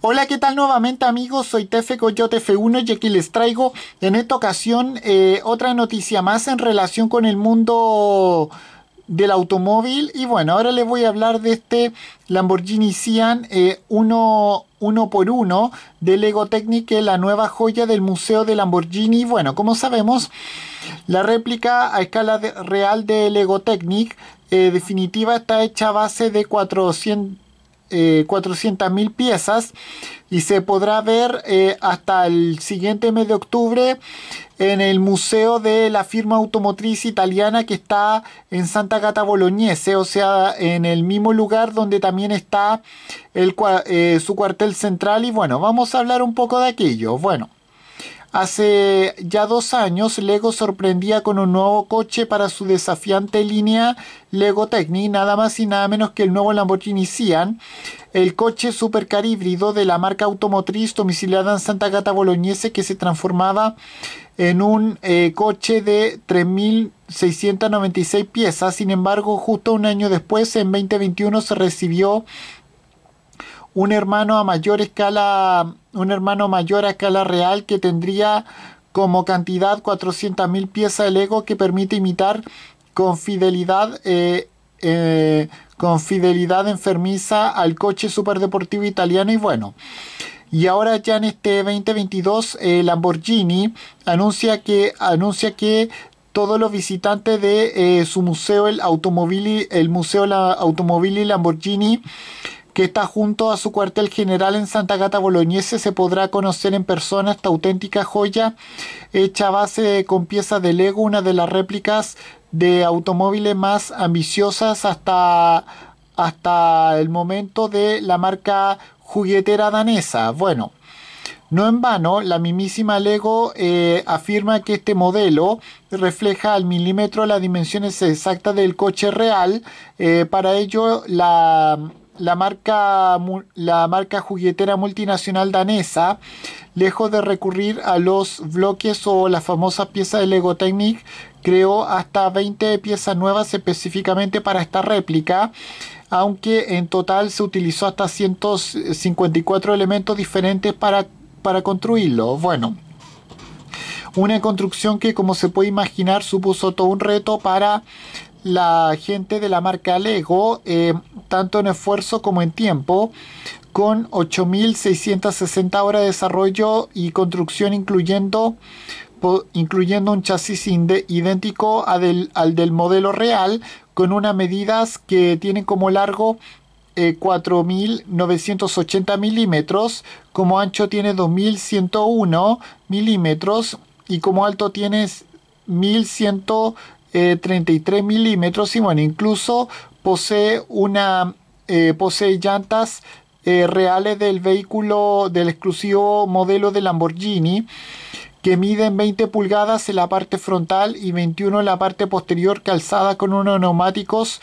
Hola, ¿qué tal nuevamente amigos? Soy Tefe Coyote F1 y aquí les traigo en esta ocasión eh, otra noticia más en relación con el mundo del automóvil y bueno, ahora les voy a hablar de este Lamborghini Sian 1 eh, uno, uno por uno de Lego Technic, la nueva joya del Museo de Lamborghini. Bueno, como sabemos, la réplica a escala real de Lego Technic eh, definitiva está hecha a base de 400 eh, 400.000 piezas y se podrá ver eh, hasta el siguiente mes de octubre en el museo de la firma automotriz italiana que está en Santa Gata Bolognese, o sea, en el mismo lugar donde también está el, eh, su cuartel central y bueno, vamos a hablar un poco de aquello. Bueno, Hace ya dos años, Lego sorprendía con un nuevo coche para su desafiante línea Lego Technic, nada más y nada menos que el nuevo Lamborghini Cian, el coche supercar híbrido de la marca automotriz domiciliada en Santa Gata Boloñese que se transformaba en un eh, coche de 3.696 piezas. Sin embargo, justo un año después, en 2021, se recibió un hermano a mayor escala un hermano mayor a escala real que tendría como cantidad 400.000 piezas de Lego que permite imitar con fidelidad, eh, eh, con fidelidad enfermiza al coche superdeportivo italiano y bueno. Y ahora ya en este 2022 eh, Lamborghini anuncia que, anuncia que todos los visitantes de su museo, el automóvil, el museo la, y Lamborghini que está junto a su cuartel general en Santa Gata Boloñese, se podrá conocer en persona esta auténtica joya hecha a base con piezas de Lego, una de las réplicas de automóviles más ambiciosas hasta, hasta el momento de la marca juguetera danesa. Bueno, no en vano, la mismísima Lego eh, afirma que este modelo refleja al milímetro las dimensiones exactas del coche real. Eh, para ello, la la marca, la marca juguetera multinacional danesa, lejos de recurrir a los bloques o las famosas piezas de Lego Technic, creó hasta 20 piezas nuevas específicamente para esta réplica, aunque en total se utilizó hasta 154 elementos diferentes para, para construirlo. Bueno, una construcción que como se puede imaginar supuso todo un reto para la gente de la marca Lego, eh, tanto en esfuerzo como en tiempo, con 8.660 horas de desarrollo y construcción incluyendo, incluyendo un chasis idéntico al del modelo real, con unas medidas que tienen como largo 4.980 eh, milímetros, como ancho tiene 2.101 milímetros y como alto tiene 1.100 33 eh, milímetros y bueno, incluso posee una eh, posee llantas eh, reales del vehículo del exclusivo modelo de Lamborghini que miden 20 pulgadas en la parte frontal y 21 en la parte posterior calzada con unos neumáticos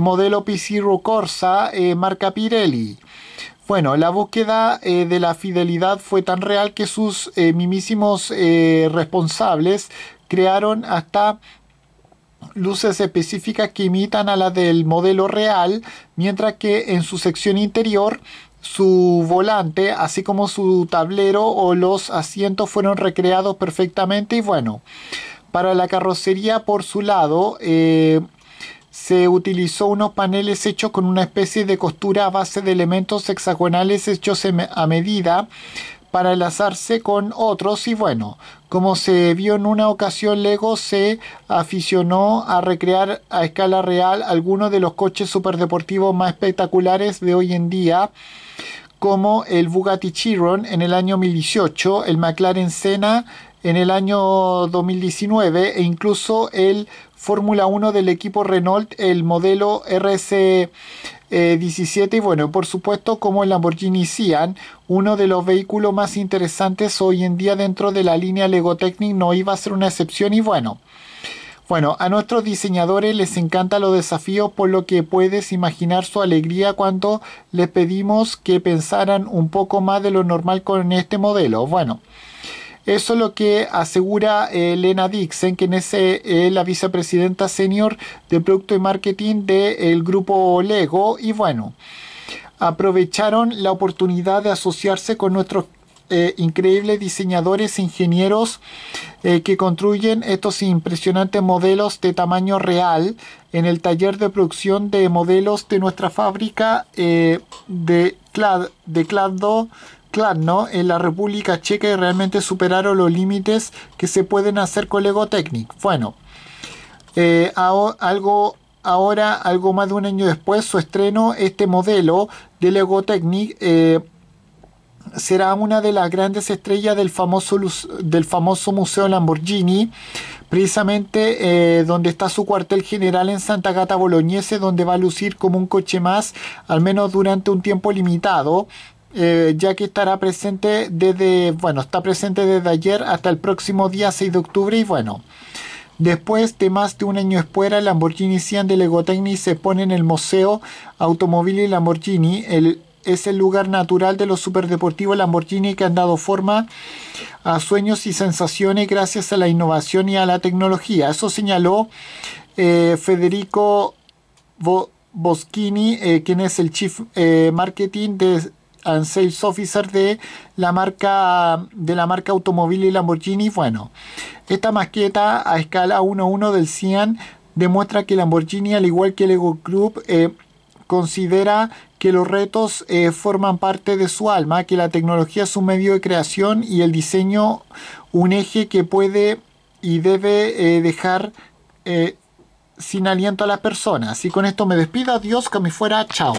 modelo p Corsa marca Pirelli. Bueno, la búsqueda de la fidelidad fue tan real que sus mimísimos responsables crearon hasta luces específicas que imitan a las del modelo real, mientras que en su sección interior su volante, así como su tablero o los asientos fueron recreados perfectamente y bueno, para la carrocería por su lado eh, se utilizó unos paneles hechos con una especie de costura a base de elementos hexagonales hechos a medida para enlazarse con otros y bueno, como se vio en una ocasión, Lego se aficionó a recrear a escala real algunos de los coches superdeportivos más espectaculares de hoy en día como el Bugatti Chiron en el año 2018, el McLaren Senna en el año 2019 e incluso el Fórmula 1 del equipo Renault, el modelo RC17 eh, y bueno, por supuesto como el Lamborghini Sian, uno de los vehículos más interesantes hoy en día dentro de la línea Lego Technic no iba a ser una excepción y bueno. Bueno, a nuestros diseñadores les encantan los desafíos, por lo que puedes imaginar su alegría cuando les pedimos que pensaran un poco más de lo normal con este modelo. Bueno, eso es lo que asegura Elena eh, Dixon, quien es eh, la vicepresidenta senior de producto y marketing del grupo Lego. Y bueno, aprovecharon la oportunidad de asociarse con nuestros eh, increíbles diseñadores, ingenieros eh, que construyen estos impresionantes modelos de tamaño real en el taller de producción de modelos de nuestra fábrica eh, de, Clad, de Claddo, no en la República Checa y realmente superaron los límites que se pueden hacer con Lego Technic. Bueno, algo ahora, algo más de un año después, su estreno, este modelo de Lego Technic, será una de las grandes estrellas del famoso, del famoso Museo Lamborghini, precisamente eh, donde está su cuartel general en Santa Gata Bolognese, donde va a lucir como un coche más, al menos durante un tiempo limitado. Eh, ya que estará presente desde, bueno, está presente desde ayer hasta el próximo día 6 de octubre y bueno, Después de más de un año espera, Lamborghini Sian de Legotecni se pone en el Museo Automóvil y Lamborghini. El es el lugar natural de los superdeportivos Lamborghini que han dado forma a sueños y sensaciones gracias a la innovación y a la tecnología. Eso señaló eh, Federico Boschini, eh, quien es el Chief eh, Marketing de and Sales Officer de la marca de la marca automóvil y Lamborghini. Bueno, esta maqueta a escala 1-1 del CIAN demuestra que Lamborghini, al igual que el Ego Club, considera que los retos eh, forman parte de su alma, que la tecnología es un medio de creación y el diseño un eje que puede y debe eh, dejar eh, sin aliento a las personas. Y con esto me despido, adiós, que me fuera, chao.